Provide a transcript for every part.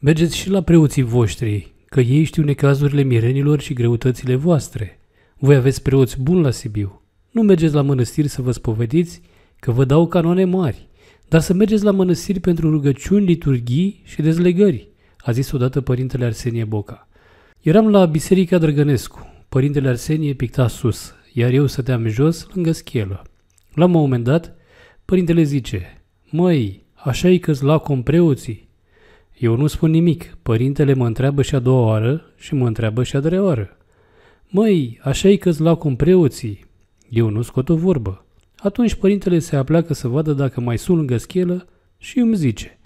Mergeți și la preoții voștri, că ei știu necazurile mirenilor și greutățile voastre. Voi aveți preoți buni la Sibiu. Nu mergeți la mănăstiri să vă spovediți, că vă dau canoane mari, dar să mergeți la mănăstiri pentru rugăciuni, liturghii și dezlegări, a zis odată părintele Arsenie Boca. Eram la biserica Drăgănescu, părintele Arsenie picta sus, iar eu stăteam jos lângă schelă. La un moment dat, părintele zice, Măi, așa e că-ți lacom preoții. Eu nu spun nimic, părintele mă întreabă și a doua oară și mă întreabă și a treia oară. Măi, așa-i că-ți lau cum preoții. Eu nu scot o vorbă. Atunci părintele se apleacă să vadă dacă mai sun lângă schelă și îmi zice.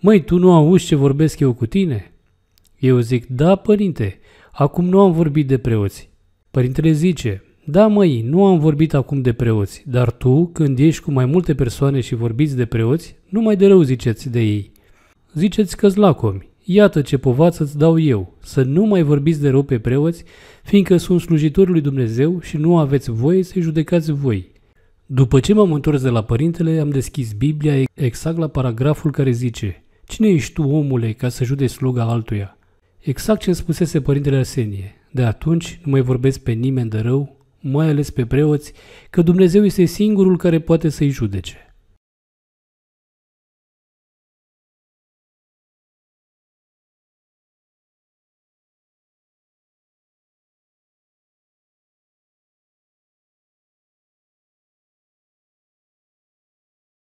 Măi, tu nu auzi ce vorbesc eu cu tine? Eu zic, da, părinte, acum nu am vorbit de preoți. Părintele zice, da, măi, nu am vorbit acum de preoți, dar tu, când ești cu mai multe persoane și vorbiți de preoți, mai de rău ziceți de ei. Ziceți că zlacomi. iată ce povață îți dau eu, să nu mai vorbiți de rău pe preoți, fiindcă sunt slujitorul lui Dumnezeu și nu aveți voie să-i judecați voi. După ce m-am întors de la părintele, am deschis Biblia exact la paragraful care zice Cine ești tu, omule, ca să judeci sluga altuia? Exact ce îmi spusese părintele Arsenie. De atunci nu mai vorbesc pe nimeni de rău, mai ales pe preoți, că Dumnezeu este singurul care poate să-i judece.